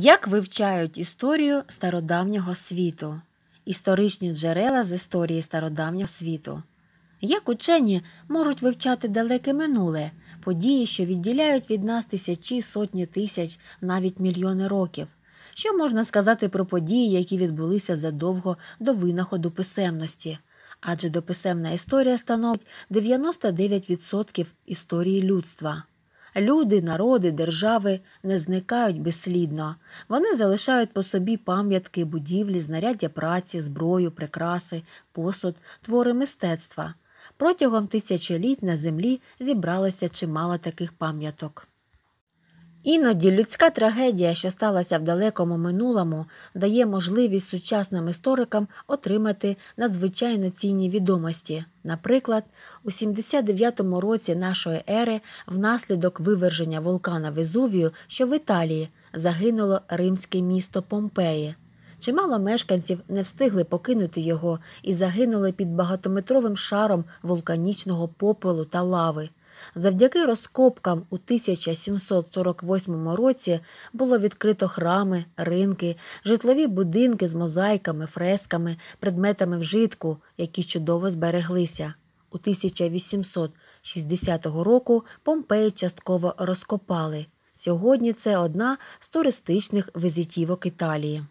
Як вивчають історію стародавнього світу, історичні джерела з історії стародавнього світу? Як учені можуть вивчати далеке минуле, події, що відділяють від нас тисячі, сотні тисяч, навіть мільйони років? Що можна сказати про події, які відбулися задовго до винаходу писемності? Адже дописемна історія становить 99% історії людства. Люди, народи, держави не зникають безслідно. Вони залишають по собі пам'ятки, будівлі, знаряддя праці, зброю, прикраси, посуд, твори мистецтва. Протягом тисячоліть на землі зібралося чимало таких пам'яток. Іноді людська трагедія, що сталася в далекому минулому, дає можливість сучасним історикам отримати надзвичайно цінні відомості. Наприклад, у 79-му році нашої ери, внаслідок виверження вулкана Везувію, що в Італії загинуло римське місто Помпеї. Чимало мешканців не встигли покинути його і загинули під багатометровим шаром вулканічного попелу та лави. Завдяки розкопкам у 1748 році було відкрито храми, ринки, житлові будинки з мозаїками, фресками, предметами вжитку, які чудово збереглися. У 1860 року Помпеї частково розкопали. Сьогодні це одна з туристичних візитівок Італії.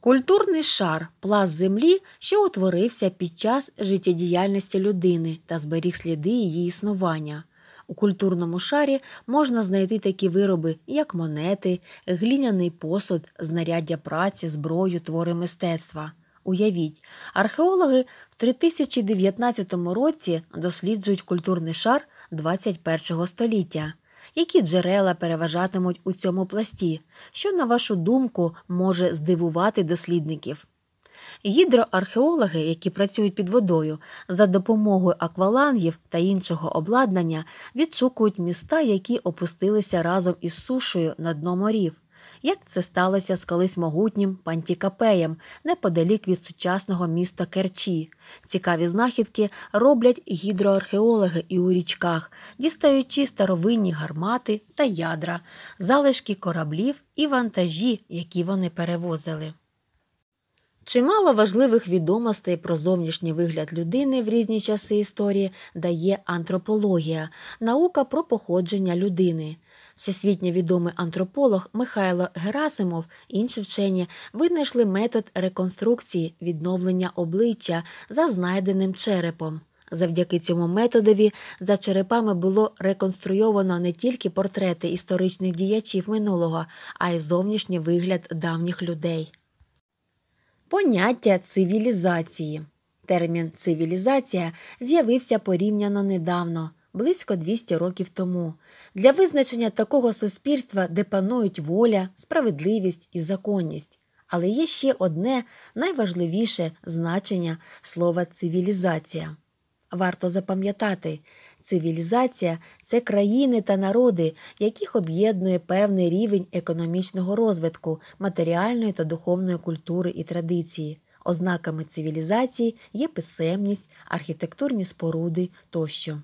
Культурний шар пласт землі, що утворився під час життєдіяльності людини та зберіг сліди її існування. У культурному шарі можна знайти такі вироби, як монети, гліняний посуд, знаряддя праці, зброю, твори мистецтва. Уявіть, археологи в 3019 році досліджують культурний шар 21 століття які джерела переважатимуть у цьому пласті, що, на вашу думку, може здивувати дослідників. Гідроархеологи, які працюють під водою, за допомогою аквалангів та іншого обладнання відшукують міста, які опустилися разом із сушою на дно морів як це сталося з колись могутнім пантікапеєм неподалік від сучасного міста Керчі. Цікаві знахідки роблять гідроархеологи і у річках, дістаючи старовинні гармати та ядра, залишки кораблів і вантажі, які вони перевозили. Чимало важливих відомостей про зовнішній вигляд людини в різні часи історії дає антропологія, наука про походження людини. Всесвітньо відомий антрополог Михайло Герасимов інші вчені винайшли метод реконструкції відновлення обличчя за знайденим черепом. Завдяки цьому методові за черепами було реконструйовано не тільки портрети історичних діячів минулого, а й зовнішній вигляд давніх людей. Поняття цивілізації. Термін цивілізація з'явився порівняно недавно близько 200 років тому для визначення такого суспільства, де панують воля, справедливість і законність. Але є ще одне найважливіше значення слова цивілізація. Варто запам'ятати, цивілізація це країни та народи, яких об'єднує певний рівень економічного розвитку, матеріальної та духовної культури і традиції. Ознаками цивілізації є писемність, архітектурні споруди тощо.